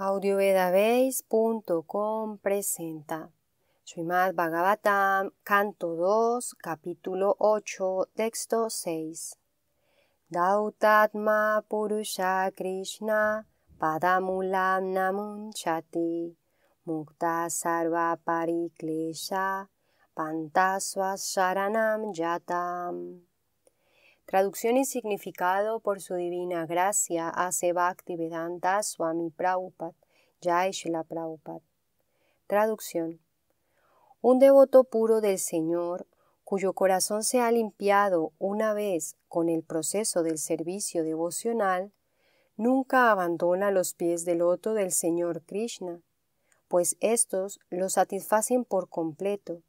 audiovedabase.com presenta Srimad Bhagavatam, canto 2, capítulo 8, texto 6. Dautatma Purusha Krishna Padamulam Namunchati Mukta Sarva Pariklesha Pantasvas Sharanam Jatam Traducción y significado por su divina gracia hace Bhaktivedanta Swami Prabhupada, Jai Prabhupada. Traducción. Un devoto puro del Señor, cuyo corazón se ha limpiado una vez con el proceso del servicio devocional, nunca abandona los pies del loto del Señor Krishna, pues éstos lo satisfacen por completo,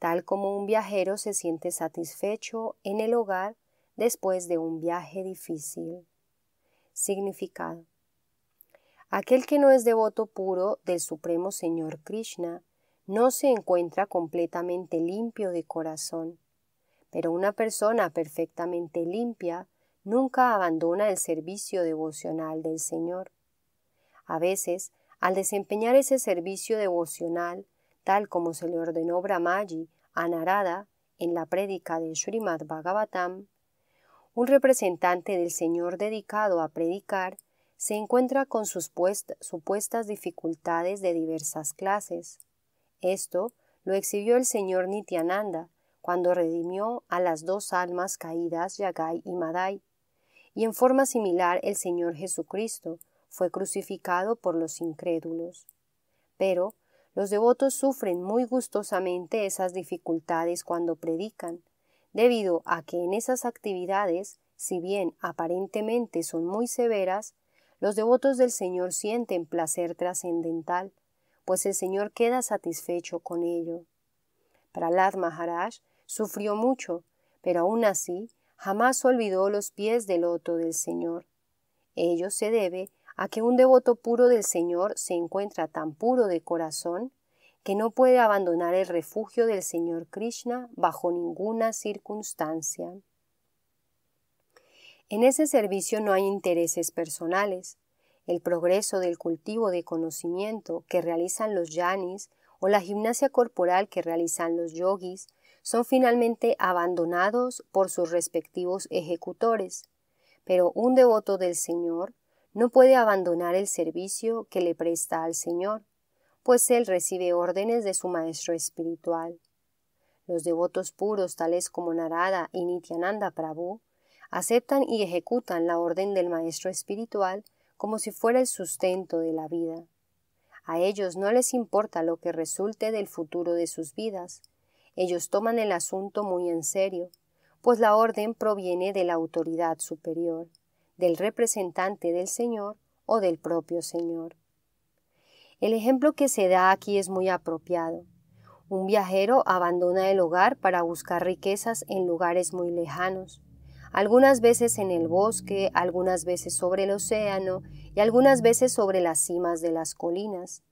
tal como un viajero se siente satisfecho en el hogar después de un viaje difícil. Significado. Aquel que no es devoto puro del Supremo Señor Krishna no se encuentra completamente limpio de corazón, pero una persona perfectamente limpia nunca abandona el servicio devocional del Señor. A veces, al desempeñar ese servicio devocional, tal como se le ordenó Brahmaji a Narada en la prédica de Srimad Bhagavatam, un representante del Señor dedicado a predicar se encuentra con sus supuestas dificultades de diversas clases. Esto lo exhibió el Señor Nityananda cuando redimió a las dos almas caídas Yagai y Madai. Y en forma similar el Señor Jesucristo fue crucificado por los incrédulos. Pero los devotos sufren muy gustosamente esas dificultades cuando predican, debido a que en esas actividades, si bien aparentemente son muy severas, los devotos del Señor sienten placer trascendental, pues el Señor queda satisfecho con ello. Pralad Maharaj sufrió mucho, pero aun así jamás olvidó los pies del loto del Señor. Ello se debe a que un devoto puro del Señor se encuentra tan puro de corazón que no puede abandonar el refugio del Señor Krishna bajo ninguna circunstancia. En ese servicio no hay intereses personales. El progreso del cultivo de conocimiento que realizan los yanis o la gimnasia corporal que realizan los yogis son finalmente abandonados por sus respectivos ejecutores. Pero un devoto del Señor no puede abandonar el servicio que le presta al Señor pues él recibe órdenes de su maestro espiritual. Los devotos puros, tales como Narada y Nityananda Prabhu, aceptan y ejecutan la orden del maestro espiritual como si fuera el sustento de la vida. A ellos no les importa lo que resulte del futuro de sus vidas. Ellos toman el asunto muy en serio, pues la orden proviene de la autoridad superior, del representante del Señor o del propio Señor. El ejemplo que se da aquí es muy apropiado. Un viajero abandona el hogar para buscar riquezas en lugares muy lejanos, algunas veces en el bosque, algunas veces sobre el océano y algunas veces sobre las cimas de las colinas.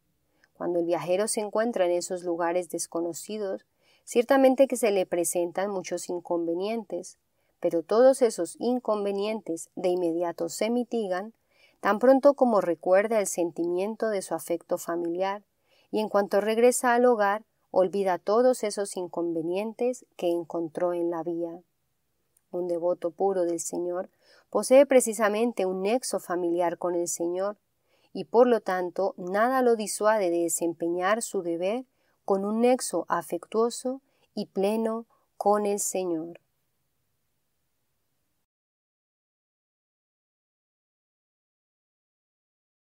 Cuando el viajero se encuentra en esos lugares desconocidos, ciertamente que se le presentan muchos inconvenientes, pero todos esos inconvenientes de inmediato se mitigan tan pronto como recuerda el sentimiento de su afecto familiar, y en cuanto regresa al hogar, olvida todos esos inconvenientes que encontró en la vía. Un devoto puro del Señor posee precisamente un nexo familiar con el Señor, y por lo tanto nada lo disuade de desempeñar su deber con un nexo afectuoso y pleno con el Señor.